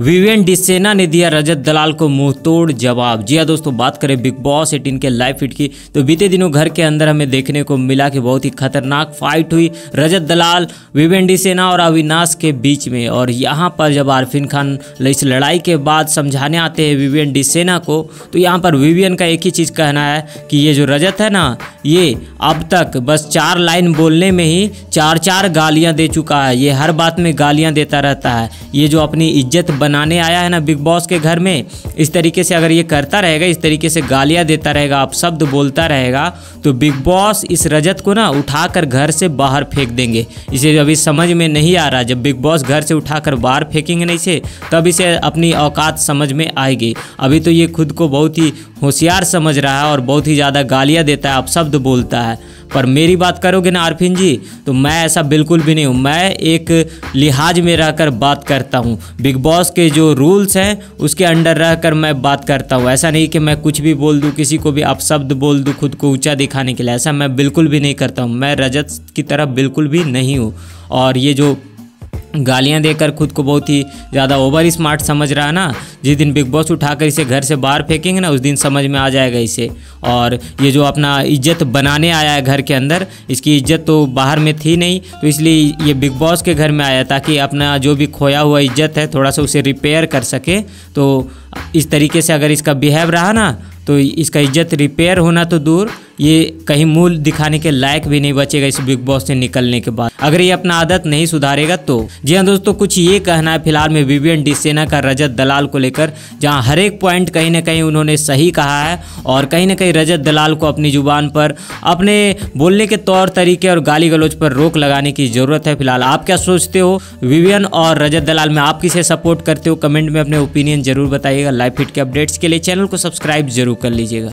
विवेन डिसेना ने दिया रजत दलाल को मुंह तोड़ जवाब जी हाँ दोस्तों बात करें बिग बॉस एटीन के लाइव फिट की तो बीते दिनों घर के अंदर हमें देखने को मिला कि बहुत ही खतरनाक फाइट हुई रजत दलाल विवेन डिसेना और अविनाश के बीच में और यहाँ पर जब आरफिन खान इस लड़ाई के बाद समझाने आते हैं विवेन डिसेना को तो यहाँ पर विवियन का एक ही चीज़ कहना है कि ये जो रजत है ना ये अब तक बस चार लाइन बोलने में ही चार चार गालियाँ दे चुका है ये हर बात में गालियाँ देता रहता है ये जो अपनी इज्जत बनाने आया है ना बिग बॉस के घर में इस तरीके से अगर ये करता रहेगा इस तरीके से गालियाँ देता रहेगा आप शब्द बोलता रहेगा तो बिग बॉस इस रजत को ना उठाकर घर से बाहर फेंक देंगे इसे अभी समझ में नहीं आ रहा जब बिग बॉस घर से उठाकर बाहर फेंकेंगे नहीं से तब इसे अपनी औकात समझ में आएगी अभी तो ये खुद को बहुत ही होशियार समझ रहा है और बहुत ही ज़्यादा गालियाँ देता है आप शब्द बोलता है पर मेरी बात करोगे ना आरफिन जी तो मैं ऐसा बिल्कुल भी नहीं हूँ मैं एक लिहाज में रहकर बात करता हूँ बिग बॉस के जो रूल्स हैं उसके अंडर रहकर मैं बात करता हूँ ऐसा नहीं कि मैं कुछ भी बोल दूँ किसी को भी अपशब्द बोल दूँ खुद को ऊँचा दिखाने के लिए ऐसा मैं बिल्कुल भी नहीं करता हूँ मैं रजत की तरह बिल्कुल भी नहीं हूँ और ये जो गालियां देकर खुद को बहुत ही ज़्यादा ओवर स्मार्ट समझ रहा है ना जिस दिन बिग बॉस उठाकर इसे घर से बाहर फेंकेंगे ना उस दिन समझ में आ जाएगा इसे और ये जो अपना इज्जत बनाने आया है घर के अंदर इसकी इज्जत तो बाहर में थी नहीं तो इसलिए ये बिग बॉस के घर में आया ताकि अपना जो भी खोया हुआ इज्जत है थोड़ा सा उसे रिपेयर कर सके तो इस तरीके से अगर इसका बिहेव रहा ना तो इसका इज्जत रिपेयर होना तो दूर ये कहीं मूल दिखाने के लायक भी नहीं बचेगा इस बिग बॉस से निकलने के बाद अगर ये अपना आदत नहीं सुधारेगा तो जी हाँ दोस्तों कुछ ये कहना है फिलहाल में विवियन डिसेना का रजत दलाल को लेकर जहाँ हर एक पॉइंट कहीं ना कहीं उन्होंने सही कहा है और कहीं ना कहीं रजत दलाल को अपनी जुबान पर अपने बोलने के तौर तरीके और गाली गलोच पर रोक लगाने की जरूरत है फिलहाल आप क्या सोचते हो विवियन और रजत दलाल में आप किसे सपोर्ट करते हो कमेंट में अपने ओपिनियन जरूर बताइएगा लाइफ फिट के अपडेट्स के लिए चैनल को सब्सक्राइब जरूर कर लीजिएगा